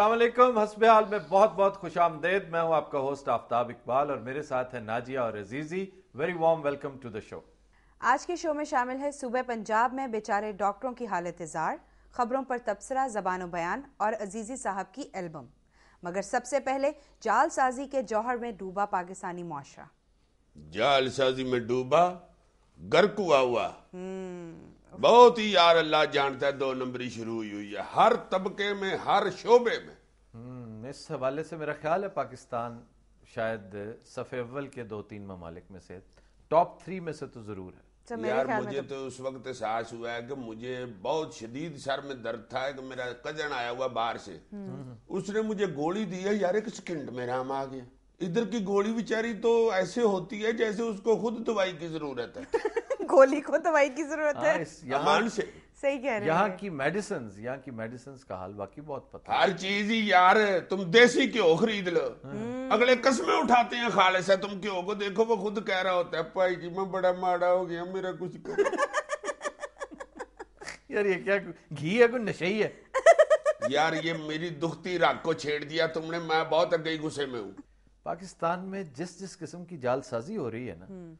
असलम हसबयाल में बहुत बहुत खुश आमदेद मैं हूं आपका होस्ट आफ्ताब इकबाल और मेरे साथ है नाजिया और Azizi very warm welcome to the show आज के शो में शामिल है सूबह पंजाब में बेचारे डॉक्टरों की हालत इजार खबरों पर तबसरा जबान बयान और अजीजी साहब की एल्बम मगर सबसे पहले जालसाजी के जौहर में डूबा पाकिस्तानी मुआशरा जालसाजी में डूबा गर्क हुआ हुआ हम्म। बहुत ही यार अल्लाह जानता है दो नंबरी शुरू हुई हुई है हर तबके में हर शोबे में हम्म, इस हवाले से मेरा ख्याल है पाकिस्तान शायद सफ़ अव्वल के दो तीन ममालिक में से टॉप थ्री में से तो ज़रूर है तो यार मुझे तो-, तो उस वक्त एहसास हुआ है कि मुझे बहुत शदीद सर में दर्द था कि मेरा कजन आया हुआ बाहर से हम्म। उसने मुझे गोली दी है यार एक सेकंड में राम आ गया इधर की गोली बेचारी तो ऐसे होती है जैसे उसको खुद दवाई की जरूरत है गोली को दवाई की जरूरत है हाँ, यहाँ हाँ, से सही कह रहे हैं यहाँ की मेडिसिन यहाँ की मेडिसिन का हाल बाकी बहुत पता हर चीज ही यार तुम देसी क्यों खरीद लो हम्म। अगले कसमें उठाते हैं खालिश है तुम क्यों को देखो वो खुद कह रहा होता है भाई जी मैं बड़ा माड़ा हो गया मेरा कुछ यार ये क्या घी है कोई नशे ही है यार ये मेरी दुखती राग को छेड़ दिया तुमने मैं बहुत अगे गुस्से में हूँ पाकिस्तान में जिस जिस किस्म की जालसाजी हो रही है ना हम्म।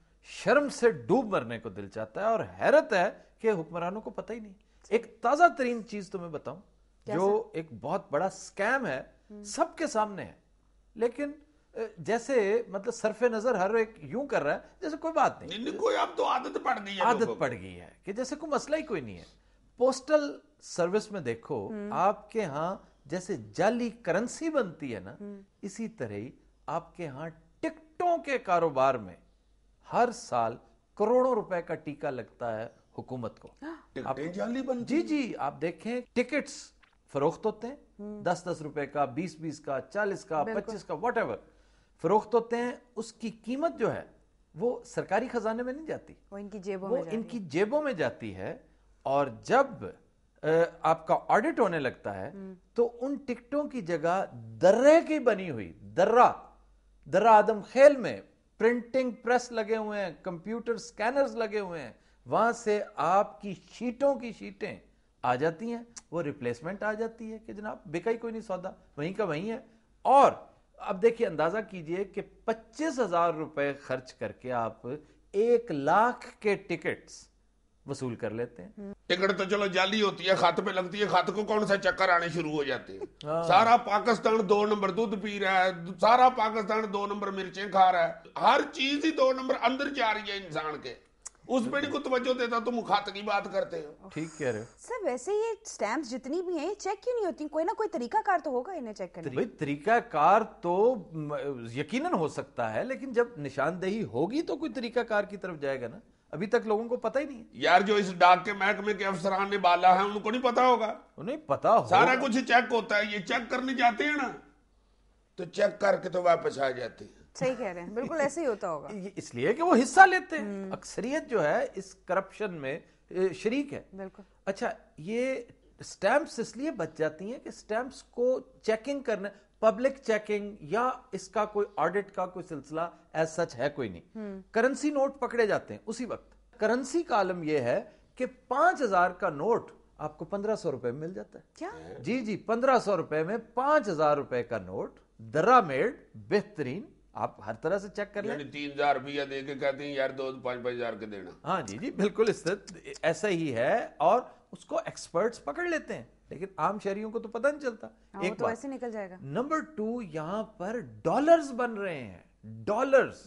शर्म से डूब मरने को दिल चाहता है और हैरत है कि हुक्मरानों को पता ही नहीं एक ताजा तरीन चीज तुम्हें तो बताऊं जो एक बहुत बड़ा स्कैम है हम्म। सबके सामने है लेकिन जैसे मतलब सरफे नजर हर एक यूं कर रहा है जैसे कोई बात नहीं कोई अब तो आदत पड़ गई है आदत पड़ गई है कि जैसे कोई मसला ही कोई नहीं है पोस्टल सर्विस में देखो हम्म। आपके यहां जैसे जाली करेंसी बनती है ना हम्म। इसी तरह ही आपके यहां टिकटों के कारोबार में हर साल करोड़ों रुपए का टीका लगता है हुकूमत को हाँ। आप, जाली बनती जी जी आप देखें टिकट्स फरोख्त होते हैं हम्म। दस दस रुपए का बीस बीस का चालीस का पच्चीस का वट फरोख्त होते हैं उसकी कीमत जो है वो सरकारी खजाने में नहीं जाती वो इनकी जेबों वो में इनकी जेबों में जाती है और जब आपका ऑडिट होने लगता है हम्म। तो उन टिकटों की जगह दर्रे की बनी हुई दर्रा दर्रा आदम खेल में प्रिंटिंग प्रेस लगे हुए हैं कंप्यूटर स्कैनर्स लगे हुए हैं वहां से आपकी शीटों की शीटें आ जाती हैं वो रिप्लेसमेंट आ जाती है कि जनाब बिका ही कोई नहीं सौदा वहीं का वहीं है और अब देखिए अंदाज़ा कीजिए कि पच्चीस हज़ार रुपए खर्च करके आप एक लाख के टिकट्स वसूल कर लेते हैं टिकट तो चलो जाली होती है खत पे लगती है खत को कौन सा चक्कर आने शुरू हो जाते हैं हाँ। सारा पाकिस्तान दो नंबर दूध पी रहा है सारा पाकिस्तान दो नंबर मिर्चें खा रहा है हर चीज ही दो नंबर अंदर जा रही है इंसान के उस पे नहीं को तवज्जो देता तुम खत की बात करते हो ठीक कह रहे हो सर वैसे ये स्टैम्प्स जितनी भी हैं चेक क्यों नहीं होती कोई ना कोई तरीका कार तो होगा इन्हें चेक करने भाई तरीका कार तो यकीनन हो सकता है लेकिन जब निशानदेही होगी तो कोई तरीका कार की तरफ जाएगा ना अभी तक लोगों को पता ही नहीं यार जो इस डाक के महकमे के अफसरान ने बाला है उनको नहीं पता होगा उन्हें पता हो सारा कुछ चेक होता है ये चेक करने जाते हैं ना तो चेक करके तो वापस आ जाते हैं सही कह रहे हैं बिल्कुल ऐसे ही होता होगा इसलिए कि वो हिस्सा लेते हैं हम्म। अक्सरियत जो है इस करप्शन में शरीक है बिल्कुल अच्छा ये स्टैंप्स इसलिए बच जाती हैं कि स्टैंप्स को चेकिंग करना पब्लिक चेकिंग या इसका कोई ऑडिट का कोई सिलसिला एज सच है कोई नहीं हम्म। करेंसी नोट पकड़े जाते हैं उसी वक्त करेंसी का आलम यह है कि पांच हजार का नोट आपको पंद्रह सौ रुपए में मिल जाता है क्या जी जी पंद्रह सौ रुपए में पांच हजार रुपए का नोट दरा मेड बेहतरीन आप हर तरह से चेक कर लें तीन हजार रुपया दे के कहते हैं यार दो पांच पाँच हजार के देना हाँ जी जी बिल्कुल ऐसा ही है और उसको एक्सपर्ट्स पकड़ लेते हैं लेकिन आम शहरियों को तो पता नहीं चलता हाँ, एक तो ऐसे निकल जाएगा नंबर टू यहाँ पर डॉलर्स बन रहे हैं डॉलर्स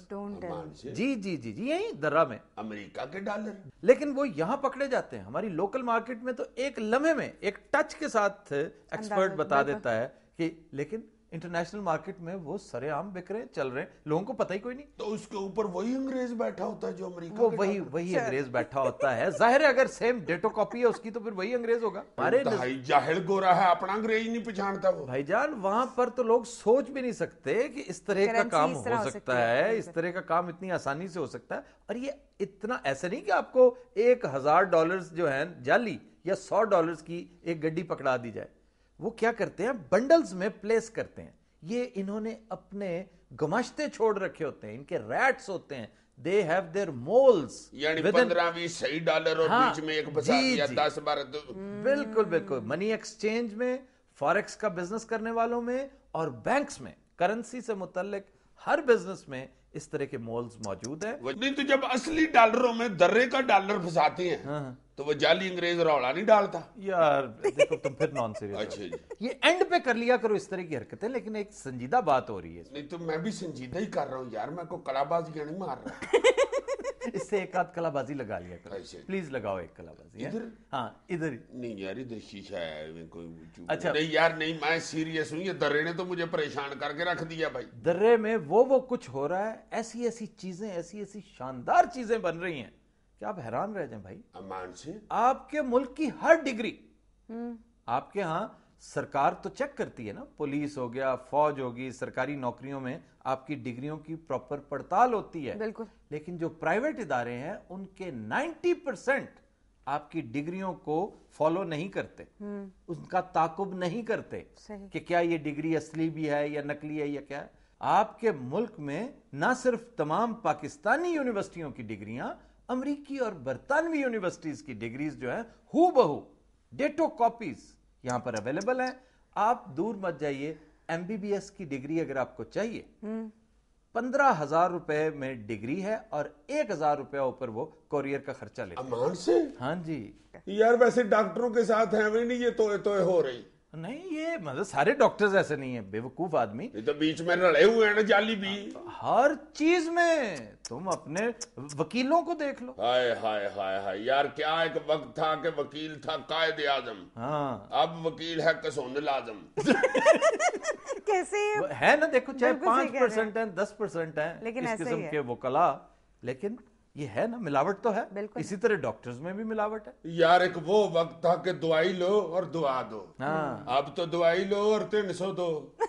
जी जी जी जी यही दर्रा में अमेरिका के डॉलर लेकिन वो यहाँ पकड़े जाते हैं हमारी लोकल मार्केट में तो एक लम्हे में एक टच के साथ एक्सपर्ट बता देता है कि लेकिन इंटरनेशनल मार्केट में वो सरेआम बिक रहे चल रहे लोगों को पता ही कोई नहीं तो उसके ऊपर वही अंग्रेज बैठा होता है जो अमेरिका वो वही वही अच्छा। अंग्रेज बैठा होता है जाहिर है अगर सेम डेटो कॉपी है उसकी तो फिर वही अंग्रेज होगा अरे भाई जाहिर गोरा है अपना अंग्रेज नहीं पहचानता वो भाई जान वहां पर तो लोग सोच भी नहीं सकते कि इस तरह का काम हो सकता है इस तरह का काम इतनी आसानी से हो सकता है और ये इतना ऐसे नहीं कि आपको एक हजार डॉलर जो है जाली या सौ डॉलर की एक गड्डी पकड़ा दी जाए वो क्या करते हैं बंडल्स में प्लेस करते हैं ये इन्होंने अपने गमाश्ते छोड़ रखे होते हैं इनके रैट्स होते हैं दे हैव देयर मोल्स यानी पंद्रह सही डॉलर और हाँ, बीच में एक जी, या दस बारह तो बिल्कुल बिल्कुल मनी एक्सचेंज में फॉरेक्स का बिजनेस करने वालों में और बैंक्स में करेंसी से मुतलक हर बिजनेस में इस तरह के मॉल्स मौजूद है नहीं तो जब असली डॉलरों में दर्रे का डॉलर फंसाते हैं हाँ। तो वो जाली अंग्रेज रौला नहीं डालता यार देखो तुम फिर नॉन सीरियस अच्छा जी ये एंड पे कर लिया करो इस तरह की हरकतें लेकिन एक संजीदा बात हो रही है नहीं तो मैं भी संजीदा ही कर रहा हूँ यार मैं को कड़ाबाज नहीं मार रहा इससे एक आध कलाबाजी लगा लिया करो प्लीज अच्छा, अच्छा। लगाओ एक कलाबाजी इधर हाँ इधर नहीं यार इधर शीशा है कोई अच्छा नहीं यार नहीं मैं सीरियस हूँ ये दर्रे ने तो मुझे परेशान करके रख दिया भाई दर्रे में वो वो कुछ हो रहा है ऐसी ऐसी चीजें ऐसी ऐसी शानदार चीजें बन रही हैं कि आप हैरान रह जाए भाई अमान से आपके मुल्क की हर डिग्री हम्म। आपके यहाँ सरकार तो चेक करती है ना पुलिस हो गया फौज होगी सरकारी नौकरियों में आपकी डिग्रियों की प्रॉपर पड़ताल होती है बिल्कुल लेकिन जो प्राइवेट इदारे हैं उनके 90 परसेंट आपकी डिग्रियों को फॉलो नहीं करते हम्म। उनका ताकुब नहीं करते कि क्या ये डिग्री असली भी है या नकली है या क्या आपके मुल्क में ना सिर्फ तमाम पाकिस्तानी यूनिवर्सिटियों की डिग्रियां अमरीकी और बरतानवी यूनिवर्सिटीज की डिग्रीज जो है हु बहू डेटो कॉपीज यहाँ पर अवेलेबल है आप दूर मत जाइए एमबीबीएस की डिग्री अगर आपको चाहिए हम्म। पंद्रह हजार रुपए में डिग्री है और एक हजार रुपया ऊपर वो कोरियर का खर्चा लेते हैं से हाँ जी यार वैसे डॉक्टरों के साथ है नहीं ये तो, तो हो रही नहीं ये मतलब सारे डॉक्टर्स ऐसे नहीं है बेवकूफ आदमी ये तो बीच में लड़े हुए हैं ना जाली भी हर चीज में तुम अपने वकीलों को देख लो हाय हाय हाय हाय यार क्या एक वक्त था कि वकील था कायद आजम हाँ अब वकील है कसोन आजम कैसे है ना देखो चाहे पांच परसेंट है दस परसेंट है लेकिन इस किस्म के वकला लेकिन ये है ना मिलावट तो है इसी तरह डॉक्टर्स में भी मिलावट है यार एक वो वक्त था कि दवाई लो और दुआ दो हाँ। अब तो दवाई लो और तीन सौ दो तो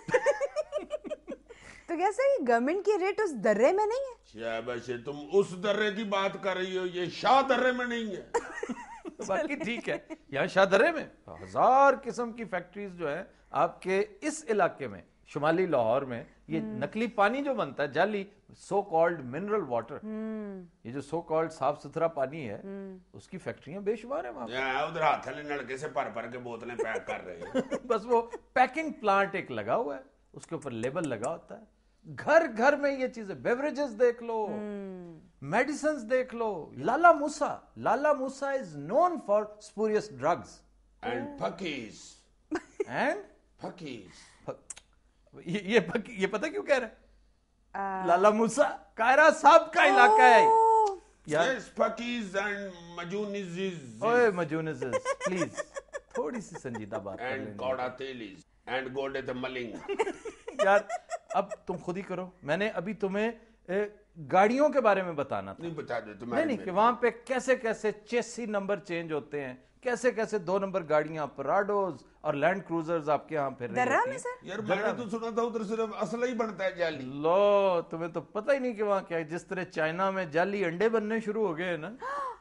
क्या ये गवर्नमेंट की रेट उस दर्रे में नहीं है शाबाश तुम उस दर्रे की बात कर रही हो ये शाह दर्रे में नहीं है तो बाकी ठीक है यहाँ शाह दर्रे में तो हजार किस्म की फैक्ट्रीज जो है आपके इस इलाके में शुमाली लाहौर में ये हम्म। नकली पानी जो बनता है जाली सो कॉल्ड मिनरल वाटर ये जो सो कॉल्ड साफ सुथरा पानी है हम्म। उसकी फैक्ट्रियां बेशुमार है उधर हाथ लड़के से भर भर के बोतलें पैक कर रहे हैं बस वो पैकिंग प्लांट एक लगा हुआ है उसके ऊपर लेबल लगा होता है घर घर में ये चीजें बेवरेजेस देख लो मेडिसिन हम्म। देख लो Lala Musa Lala Musa is known for spurious drugs and fakes and fakes ये ये, ये पता क्यों कह रहे लाला मूसा कायरा साहब का इलाका है प्लीज थोड़ी सी संजीदा बात एंड यार अब तुम खुद ही करो मैंने अभी तुम्हें गाड़ियों के बारे में बताना था नहीं बता दो तो तुम्हारे नहीं नहीं कि वहां पे कैसे कैसे चेसी नंबर चेंज होते हैं कैसे कैसे दो नंबर गाड़ियां पराडोज और लैंड क्रूजर्स आपके यहाँ फिर यार मैंने तो सुना था उधर सिर्फ असला ही बनता है जाली लो तुम्हें तो पता ही नहीं कि वहाँ क्या जिस तरह चाइना में जाली अंडे बनने शुरू हो गए ना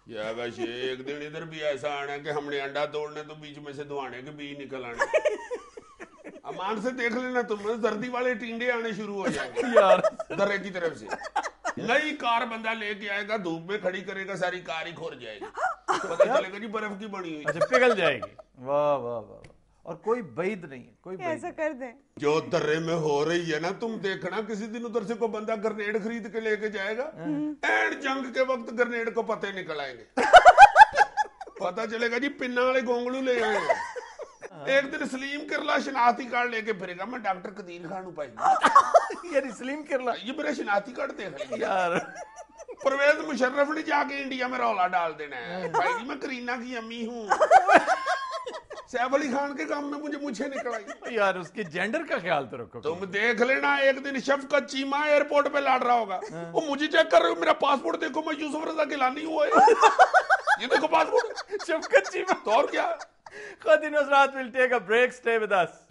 या एक दिन इधर भी ऐसा आना कि हमने अंडा तोड़ने तो बीच में से दो आने के बीज निकल आने अमान से देख लेना तुम सर्दी वाले टींडे आने शुरू हो जाएंगे यार दर्रे की तरफ से नई कार बंदा लेके आएगा धूप में खड़ी करेगा सारी कार ही खोर जाएगी पता हाँ। चलेगा जी बर्फ की बड़ी हुई अच्छा पिघल जाएगी वाह वाह वाह और कोई बैद नहीं है कोई ऐसा कर दे जो दर्रे में हो रही है ना तुम देखना किसी दिन उधर से कोई बंदा ग्रनेड खरीद के लेके जाएगा एंड हाँ। जंग के वक्त ग्रनेड को पते निकल आएंगे पता चलेगा जी पिन्ना वाले गोंगलू ले आएंगे हाँ। एक दिन सलीम किरला शनाख्ती कार्ड लेके फिरेगा मैं डॉक्टर कदीर खान यार सलीम किरला ये मेरा शनाख्ती कार्ड देख यार परवेज मुशर्रफ ने जाके इंडिया में रौला डाल देना है हाँ। भाई जी मैं करीना की अम्मी हूँ सैफ अली खान के काम में मुझे मुझे निकल यार उसके जेंडर का ख्याल तो रखो तुम देख लेना एक दिन शफ का चीमा एयरपोर्ट पे लड़ रहा होगा हाँ। वो मुझे चेक कर रहे हो मेरा पासपोर्ट देखो मैं यूसुफ रजा गिलानी हुआ है ये देखो पासपोर्ट शफकत चीमा तो और क्या Khadi we will take a break. Stay with us.